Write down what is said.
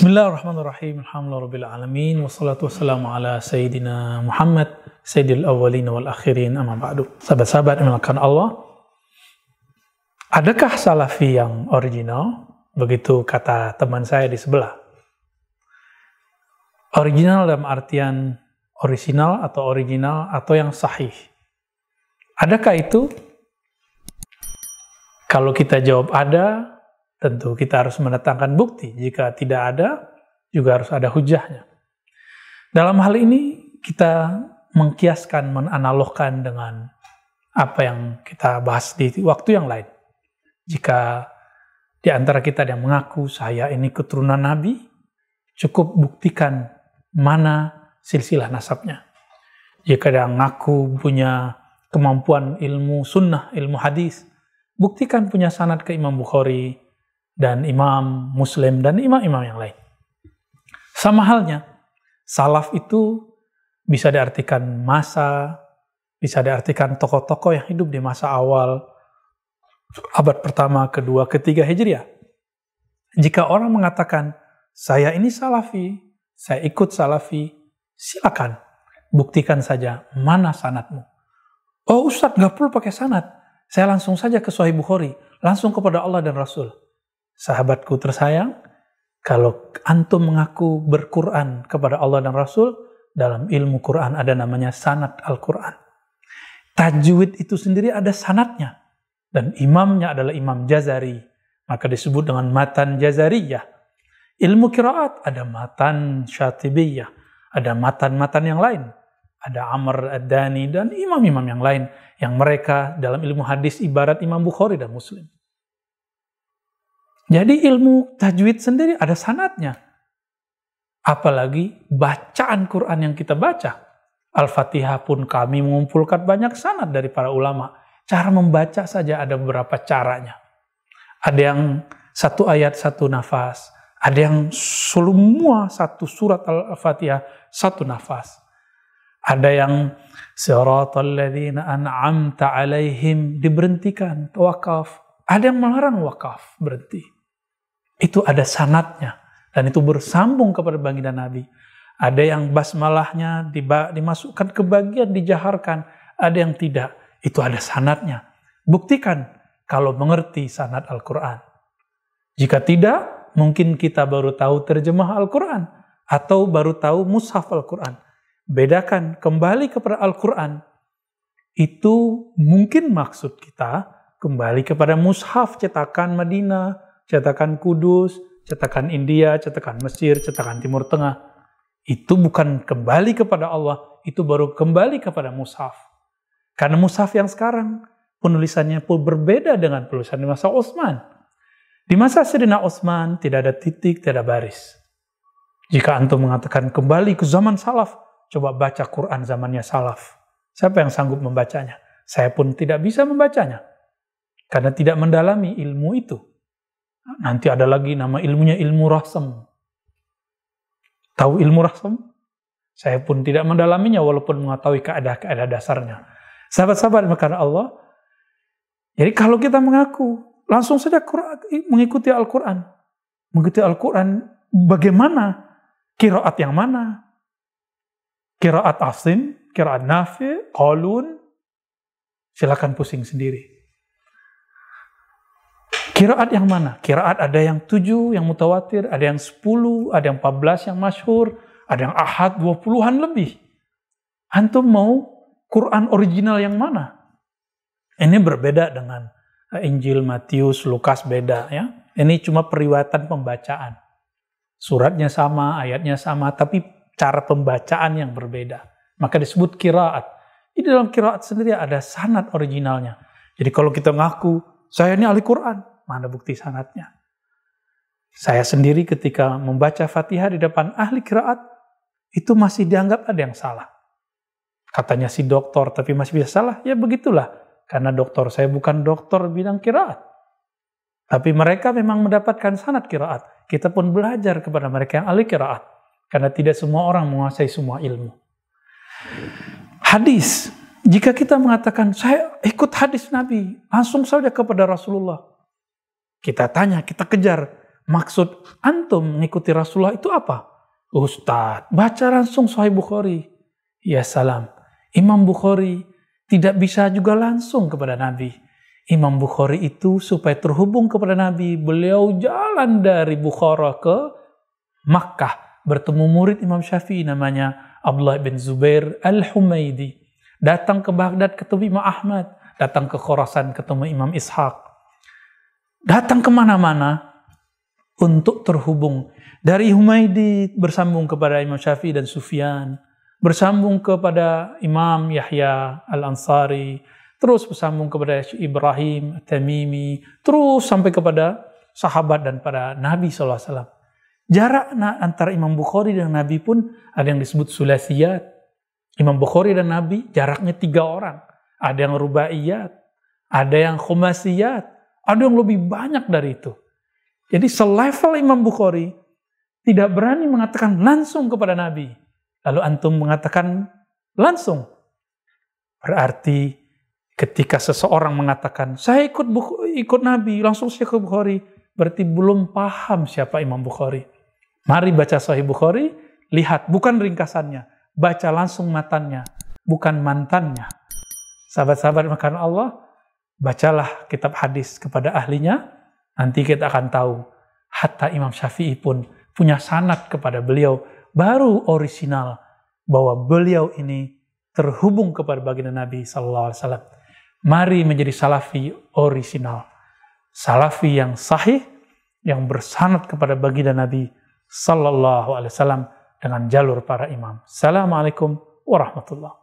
Bismillahirrahmanirrahim. Alhamdulillahirrahmanirrahim. Wassalatu wassalamu ala Sayyidina Muhammad, Sayyidil awwalin wal akhirin, amma ba'du. Sahabat-sahabat melakukan Allah, adakah salafi yang original? Begitu kata teman saya di sebelah. Original dalam artian original atau original atau yang sahih. Adakah itu? Kalau kita jawab ada, Tentu kita harus mendatangkan bukti. Jika tidak ada, juga harus ada hujahnya. Dalam hal ini, kita mengkiaskan, menanalogkan dengan apa yang kita bahas di waktu yang lain. Jika di antara kita yang mengaku saya ini keturunan Nabi, cukup buktikan mana silsilah nasabnya. Jika ada yang mengaku punya kemampuan ilmu sunnah, ilmu hadis, buktikan punya sanad ke Imam Bukhari, dan imam muslim dan imam-imam yang lain. Sama halnya, salaf itu bisa diartikan masa, bisa diartikan tokoh-tokoh yang hidup di masa awal abad pertama, kedua, ketiga Hijriah. Jika orang mengatakan, saya ini salafi, saya ikut salafi, silakan buktikan saja mana sanatmu. Oh Ustadz, gak perlu pakai sanat. Saya langsung saja ke Sahih Bukhari, langsung kepada Allah dan Rasul. Sahabatku tersayang, kalau antum mengaku berquran kepada Allah dan Rasul, dalam ilmu Quran ada namanya sanat Al-Quran. Tajwid itu sendiri ada sanatnya. Dan imamnya adalah Imam Jazari. Maka disebut dengan matan Jazariyah. Ilmu kiraat ada matan Syatibiyah. Ada matan-matan yang lain ada Amr Ad-Dani dan imam-imam yang lain yang mereka dalam ilmu hadis ibarat Imam Bukhari dan Muslim. Jadi ilmu tajwid sendiri ada sanatnya. Apalagi bacaan Quran yang kita baca. Al-Fatihah pun kami mengumpulkan banyak sanat dari para ulama. Cara membaca saja ada beberapa caranya. Ada yang satu ayat satu nafas. Ada yang semua satu surat Al-Fatihah satu nafas. Ada yang siratul ladhina an'amta alaihim diberhentikan wakaf. Ada yang melarang wakaf berhenti. Itu ada sanatnya. Dan itu bersambung kepada baginda Nabi. Ada yang basmalahnya dimasukkan ke bagian, dijaharkan. Ada yang tidak. Itu ada sanatnya. Buktikan kalau mengerti sanat Al-Quran. Jika tidak, mungkin kita baru tahu terjemah Al-Quran. Atau baru tahu mushaf Al-Quran. Bedakan kembali kepada Al-Quran. Itu mungkin maksud kita kembali kepada mushaf cetakan Madinah, cetakan Kudus, cetakan India, cetakan Mesir, cetakan Timur Tengah. Itu bukan kembali kepada Allah, itu baru kembali kepada mushaf. Karena mushaf yang sekarang penulisannya pun berbeda dengan penulisan di masa Utsman. Di masa Sedina Utsman tidak ada titik, tidak ada baris. Jika antum mengatakan kembali ke zaman salaf, coba baca Quran zamannya salaf. Siapa yang sanggup membacanya? Saya pun tidak bisa membacanya. Karena tidak mendalami ilmu itu. Nanti ada lagi nama ilmunya ilmu rasam. Tahu ilmu rasam? Saya pun tidak mendalaminya walaupun mengetahui keadaan-keadaan dasarnya. Sahabat-sahabat karena Allah. Jadi kalau kita mengaku, langsung saja mengikuti Al-Quran. Mengikuti Al-Quran bagaimana? Kiraat yang mana? Kiraat Asim, kiraat Nafi, kolun Silakan pusing sendiri. Kiraat yang mana? Kiraat ada yang tujuh, yang mutawatir, ada yang sepuluh, ada yang empat belas, yang masyhur, ada yang ahad, dua puluhan lebih. Antum mau Quran original yang mana? Ini berbeda dengan eh, Injil Matius, Lukas beda ya. Ini cuma periwatan pembacaan. Suratnya sama, ayatnya sama, tapi cara pembacaan yang berbeda. Maka disebut kiraat. Di dalam kiraat sendiri ada sanat originalnya. Jadi kalau kita ngaku, saya ini ahli Quran, Mana bukti sanatnya? Saya sendiri ketika membaca Fatihah di depan ahli kiraat, itu masih dianggap ada yang salah. Katanya si dokter, tapi masih bisa salah. Ya begitulah, karena dokter saya bukan dokter bidang kiraat. Tapi mereka memang mendapatkan sanat kiraat. Kita pun belajar kepada mereka yang ahli kiraat. Karena tidak semua orang menguasai semua ilmu. Hadis. Jika kita mengatakan, saya ikut hadis Nabi, langsung saja kepada Rasulullah. Kita tanya, kita kejar. Maksud antum mengikuti Rasulullah itu apa? Ustadz, baca langsung Sahih Bukhari. Ya salam. Imam Bukhari tidak bisa juga langsung kepada Nabi. Imam Bukhari itu supaya terhubung kepada Nabi, beliau jalan dari Bukhara ke Makkah bertemu murid Imam Syafi'i namanya Abdullah bin Zubair Al-Humaidi. Datang ke Baghdad ketemu Imam Ahmad, datang ke Khorasan ketemu Imam Ishaq, datang kemana-mana untuk terhubung. Dari Humaydi bersambung kepada Imam Syafi'i dan Sufyan, bersambung kepada Imam Yahya Al-Ansari, terus bersambung kepada Ibrahim Tamimi, terus sampai kepada sahabat dan pada Nabi SAW. Jarak antara Imam Bukhari dan Nabi pun ada yang disebut sulasiyat. Imam Bukhari dan Nabi jaraknya tiga orang. Ada yang rubaiyat, ada yang khumasiyat, ada yang lebih banyak dari itu. Jadi selevel Imam Bukhari tidak berani mengatakan langsung kepada Nabi. Lalu antum mengatakan langsung. Berarti ketika seseorang mengatakan saya ikut Buk ikut Nabi langsung saya ke Bukhari, berarti belum paham siapa Imam Bukhari. Mari baca Sahih Bukhari, lihat bukan ringkasannya, baca langsung matanya, bukan mantannya. Sahabat-sahabat makan Allah, bacalah kitab hadis kepada ahlinya, nanti kita akan tahu. Hatta Imam Syafi'i pun punya sanat kepada beliau, baru orisinal bahwa beliau ini terhubung kepada baginda Nabi Sallallahu Alaihi Wasallam. Mari menjadi salafi orisinal, salafi yang sahih, yang bersanat kepada baginda Nabi Sallallahu Alaihi Wasallam dengan jalur para imam. Assalamualaikum warahmatullahi